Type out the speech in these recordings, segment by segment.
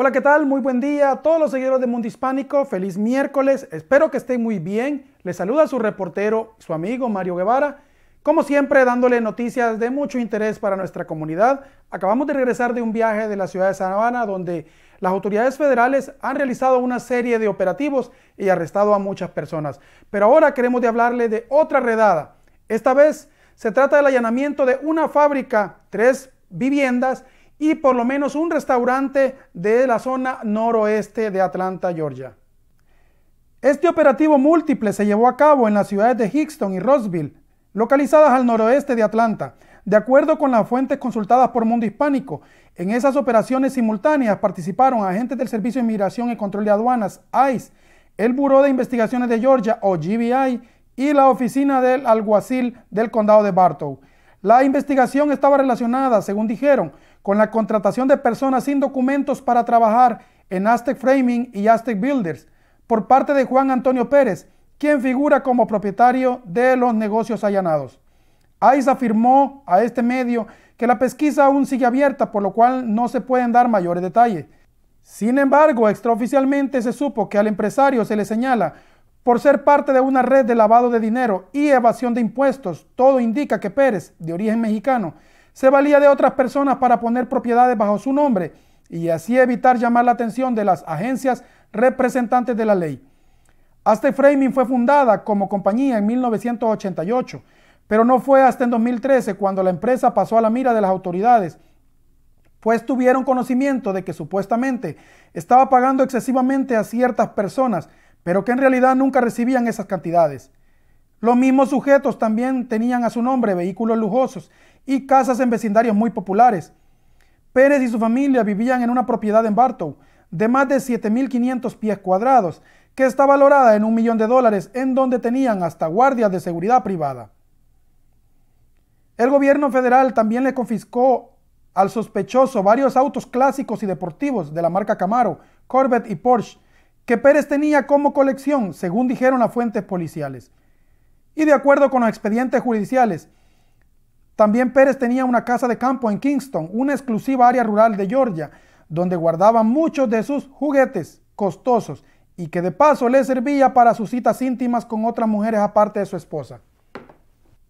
Hola, ¿qué tal? Muy buen día a todos los seguidores de Mundo Hispánico. Feliz miércoles. Espero que estén muy bien. Les saluda su reportero, su amigo Mario Guevara. Como siempre, dándole noticias de mucho interés para nuestra comunidad. Acabamos de regresar de un viaje de la ciudad de San Habana, donde las autoridades federales han realizado una serie de operativos y arrestado a muchas personas. Pero ahora queremos de hablarle de otra redada. Esta vez se trata del allanamiento de una fábrica, tres viviendas y por lo menos un restaurante de la zona noroeste de Atlanta, Georgia. Este operativo múltiple se llevó a cabo en las ciudades de Hickston y Roseville, localizadas al noroeste de Atlanta. De acuerdo con las fuentes consultadas por Mundo Hispánico, en esas operaciones simultáneas participaron agentes del Servicio de Inmigración y Control de Aduanas, ICE, el Buró de Investigaciones de Georgia, o GBI, y la oficina del alguacil del condado de Bartow. La investigación estaba relacionada, según dijeron, con la contratación de personas sin documentos para trabajar en Aztec Framing y Aztec Builders por parte de Juan Antonio Pérez, quien figura como propietario de los negocios allanados. ICE afirmó a este medio que la pesquisa aún sigue abierta, por lo cual no se pueden dar mayores detalles. Sin embargo, extraoficialmente se supo que al empresario se le señala por ser parte de una red de lavado de dinero y evasión de impuestos. Todo indica que Pérez, de origen mexicano, se valía de otras personas para poner propiedades bajo su nombre y así evitar llamar la atención de las agencias representantes de la ley. Aste Framing fue fundada como compañía en 1988, pero no fue hasta en 2013 cuando la empresa pasó a la mira de las autoridades, pues tuvieron conocimiento de que supuestamente estaba pagando excesivamente a ciertas personas pero que en realidad nunca recibían esas cantidades. Los mismos sujetos también tenían a su nombre vehículos lujosos y casas en vecindarios muy populares. Pérez y su familia vivían en una propiedad en Bartow de más de 7.500 pies cuadrados, que está valorada en un millón de dólares, en donde tenían hasta guardias de seguridad privada. El gobierno federal también le confiscó al sospechoso varios autos clásicos y deportivos de la marca Camaro, Corvette y Porsche, que Pérez tenía como colección, según dijeron las fuentes policiales. Y de acuerdo con los expedientes judiciales, también Pérez tenía una casa de campo en Kingston, una exclusiva área rural de Georgia, donde guardaba muchos de sus juguetes costosos y que de paso le servía para sus citas íntimas con otras mujeres aparte de su esposa.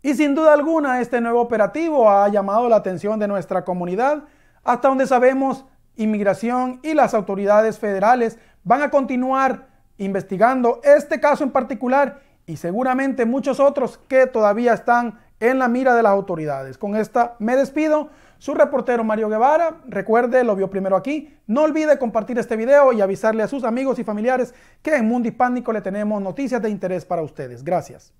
Y sin duda alguna este nuevo operativo ha llamado la atención de nuestra comunidad, hasta donde sabemos Inmigración y las autoridades federales van a continuar investigando este caso en particular y seguramente muchos otros que todavía están en la mira de las autoridades. Con esta me despido. Su reportero Mario Guevara, recuerde, lo vio primero aquí. No olvide compartir este video y avisarle a sus amigos y familiares que en Mundo Hispánico le tenemos noticias de interés para ustedes. Gracias.